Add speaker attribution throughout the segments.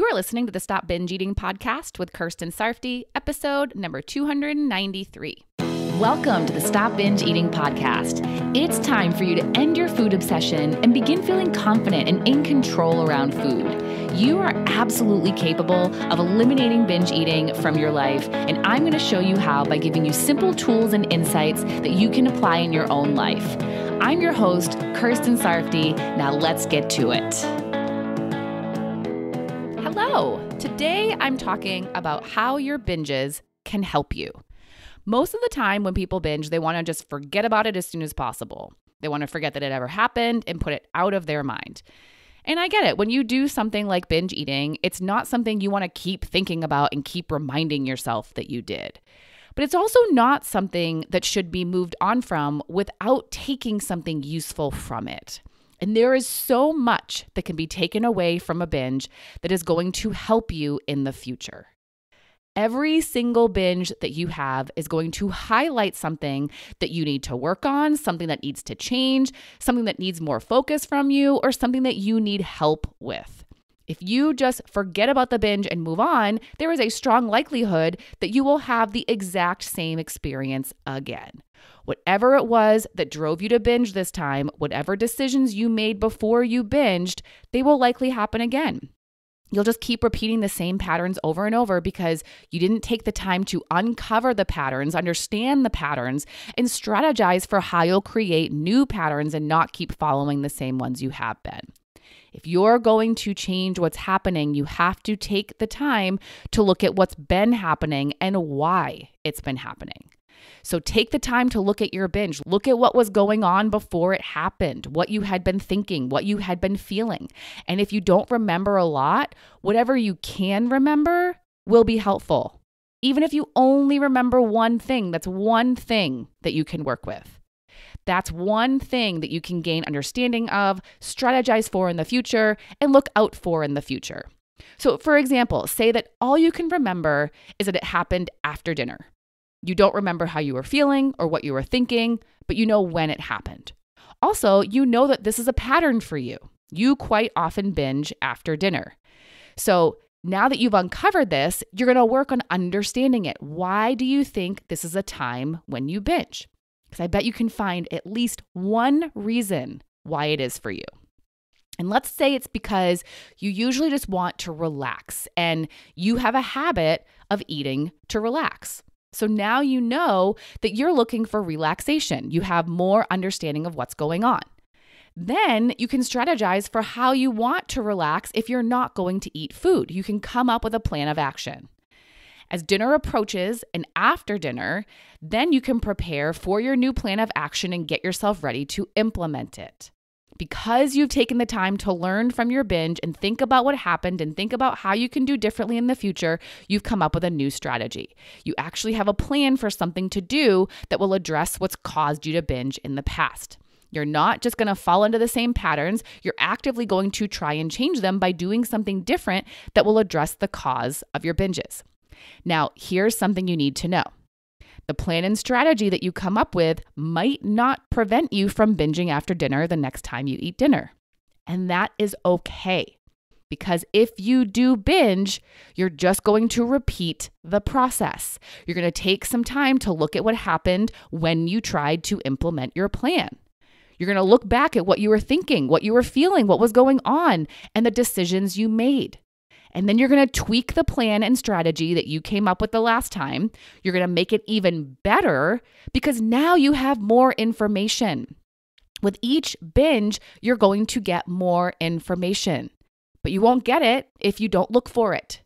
Speaker 1: You are listening to the Stop Binge Eating podcast with Kirsten Sarfti, episode number 293. Welcome to the Stop Binge Eating Podcast. It's time for you to end your food obsession and begin feeling confident and in control around food. You are absolutely capable of eliminating binge eating from your life, and I'm going to show you how by giving you simple tools and insights that you can apply in your own life. I'm your host, Kirsten Sarfti. Now let's get to it. Today I'm talking about how your binges can help you. Most of the time, when people binge, they want to just forget about it as soon as possible. They want to forget that it ever happened and put it out of their mind. And I get it. When you do something like binge eating, it's not something you want to keep thinking about and keep reminding yourself that you did. But it's also not something that should be moved on from without taking something useful from it. And there is so much that can be taken away from a binge that is going to help you in the future. Every single binge that you have is going to highlight something that you need to work on, something that needs to change, something that needs more focus from you, or something that you need help with. If you just forget about the binge and move on, there is a strong likelihood that you will have the exact same experience again. Whatever it was that drove you to binge this time, whatever decisions you made before you binged, they will likely happen again. You'll just keep repeating the same patterns over and over because you didn't take the time to uncover the patterns, understand the patterns, and strategize for how you'll create new patterns and not keep following the same ones you have been. If you're going to change what's happening, you have to take the time to look at what's been happening and why it's been happening. So take the time to look at your binge. Look at what was going on before it happened, what you had been thinking, what you had been feeling. And if you don't remember a lot, whatever you can remember will be helpful. Even if you only remember one thing, that's one thing that you can work with. That's one thing that you can gain understanding of, strategize for in the future, and look out for in the future. So, for example, say that all you can remember is that it happened after dinner. You don't remember how you were feeling or what you were thinking, but you know when it happened. Also, you know that this is a pattern for you. You quite often binge after dinner. So, now that you've uncovered this, you're going to work on understanding it. Why do you think this is a time when you binge? Because I bet you can find at least one reason why it is for you. And let's say it's because you usually just want to relax and you have a habit of eating to relax. So now you know that you're looking for relaxation. You have more understanding of what's going on. Then you can strategize for how you want to relax if you're not going to eat food. You can come up with a plan of action. As dinner approaches and after dinner, then you can prepare for your new plan of action and get yourself ready to implement it. Because you've taken the time to learn from your binge and think about what happened and think about how you can do differently in the future, you've come up with a new strategy. You actually have a plan for something to do that will address what's caused you to binge in the past. You're not just going to fall into the same patterns. You're actively going to try and change them by doing something different that will address the cause of your binges. Now, here's something you need to know the plan and strategy that you come up with might not prevent you from binging after dinner the next time you eat dinner. And that is okay. Because if you do binge, you're just going to repeat the process. You're going to take some time to look at what happened when you tried to implement your plan. You're going to look back at what you were thinking, what you were feeling, what was going on, and the decisions you made. And then you're going to tweak the plan and strategy that you came up with the last time. You're going to make it even better because now you have more information. With each binge, you're going to get more information, but you won't get it if you don't look for it.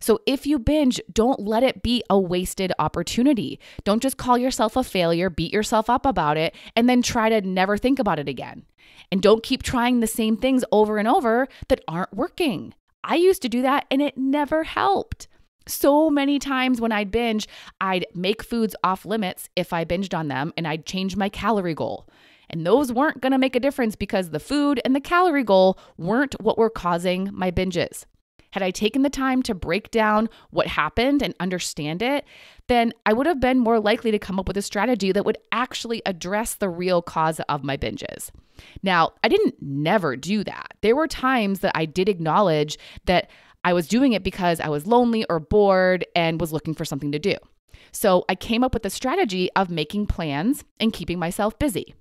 Speaker 1: So if you binge, don't let it be a wasted opportunity. Don't just call yourself a failure, beat yourself up about it, and then try to never think about it again. And don't keep trying the same things over and over that aren't working. I used to do that and it never helped. So many times when I'd binge, I'd make foods off limits if I binged on them and I'd change my calorie goal. And those weren't going to make a difference because the food and the calorie goal weren't what were causing my binges had I taken the time to break down what happened and understand it, then I would have been more likely to come up with a strategy that would actually address the real cause of my binges. Now, I didn't never do that. There were times that I did acknowledge that I was doing it because I was lonely or bored and was looking for something to do. So I came up with a strategy of making plans and keeping myself busy.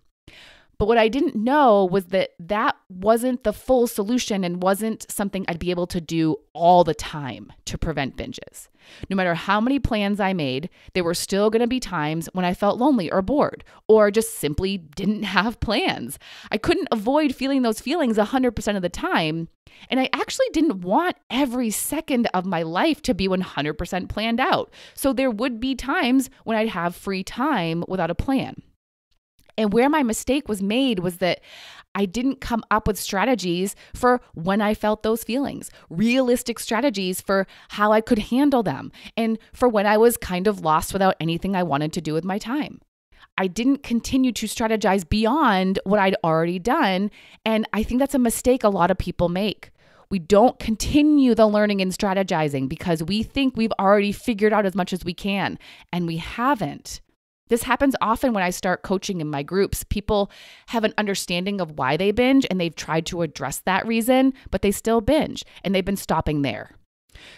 Speaker 1: But what I didn't know was that that wasn't the full solution and wasn't something I'd be able to do all the time to prevent binges. No matter how many plans I made, there were still going to be times when I felt lonely or bored or just simply didn't have plans. I couldn't avoid feeling those feelings 100% of the time. And I actually didn't want every second of my life to be 100% planned out. So there would be times when I'd have free time without a plan. And where my mistake was made was that I didn't come up with strategies for when I felt those feelings, realistic strategies for how I could handle them, and for when I was kind of lost without anything I wanted to do with my time. I didn't continue to strategize beyond what I'd already done. And I think that's a mistake a lot of people make. We don't continue the learning and strategizing because we think we've already figured out as much as we can, and we haven't. This happens often when I start coaching in my groups. People have an understanding of why they binge and they've tried to address that reason, but they still binge and they've been stopping there.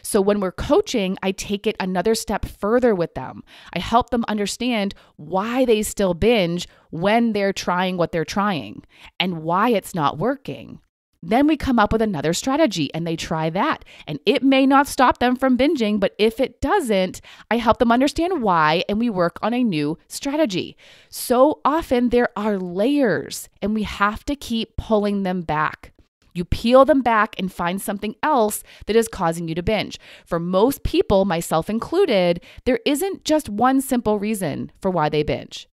Speaker 1: So when we're coaching, I take it another step further with them. I help them understand why they still binge when they're trying what they're trying and why it's not working. Then we come up with another strategy and they try that. And it may not stop them from binging, but if it doesn't, I help them understand why and we work on a new strategy. So often there are layers and we have to keep pulling them back. You peel them back and find something else that is causing you to binge. For most people, myself included, there isn't just one simple reason for why they binge.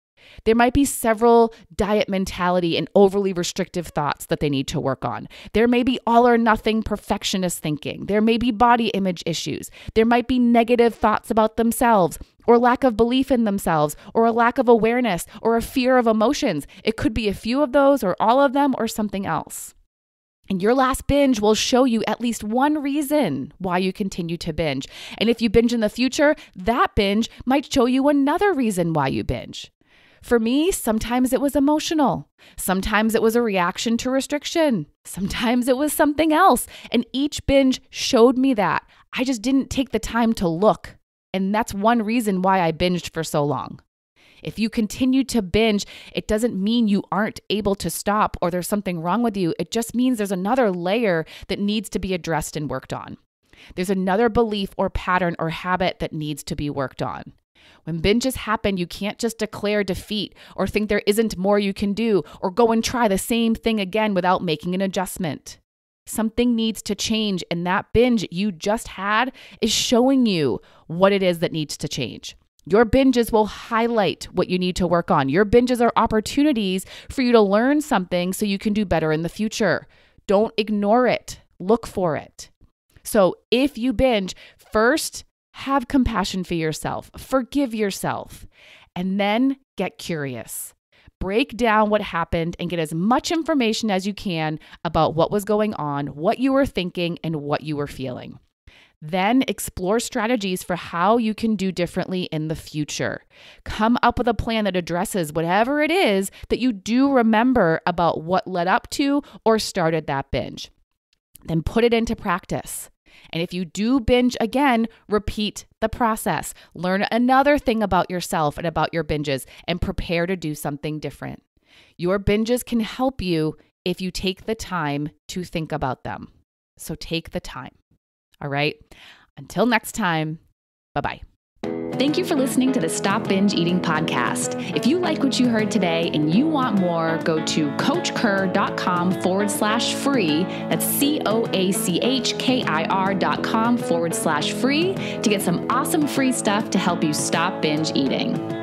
Speaker 1: There might be several diet mentality and overly restrictive thoughts that they need to work on. There may be all or nothing perfectionist thinking. There may be body image issues. There might be negative thoughts about themselves or lack of belief in themselves or a lack of awareness or a fear of emotions. It could be a few of those or all of them or something else. And your last binge will show you at least one reason why you continue to binge. And if you binge in the future, that binge might show you another reason why you binge. For me, sometimes it was emotional. Sometimes it was a reaction to restriction. Sometimes it was something else. And each binge showed me that. I just didn't take the time to look. And that's one reason why I binged for so long. If you continue to binge, it doesn't mean you aren't able to stop or there's something wrong with you. It just means there's another layer that needs to be addressed and worked on. There's another belief or pattern or habit that needs to be worked on. When binges happen, you can't just declare defeat or think there isn't more you can do or go and try the same thing again without making an adjustment. Something needs to change, and that binge you just had is showing you what it is that needs to change. Your binges will highlight what you need to work on. Your binges are opportunities for you to learn something so you can do better in the future. Don't ignore it, look for it. So if you binge, first have compassion for yourself, forgive yourself, and then get curious. Break down what happened and get as much information as you can about what was going on, what you were thinking, and what you were feeling. Then explore strategies for how you can do differently in the future. Come up with a plan that addresses whatever it is that you do remember about what led up to or started that binge. Then put it into practice. And if you do binge again, repeat the process. Learn another thing about yourself and about your binges and prepare to do something different. Your binges can help you if you take the time to think about them. So take the time. All right. Until next time, bye bye. Thank you for listening to the Stop Binge Eating podcast. If you like what you heard today and you want more, go to coachcur.com forward slash free. That's C O A C H K I R.com forward slash free to get some awesome free stuff to help you stop binge eating.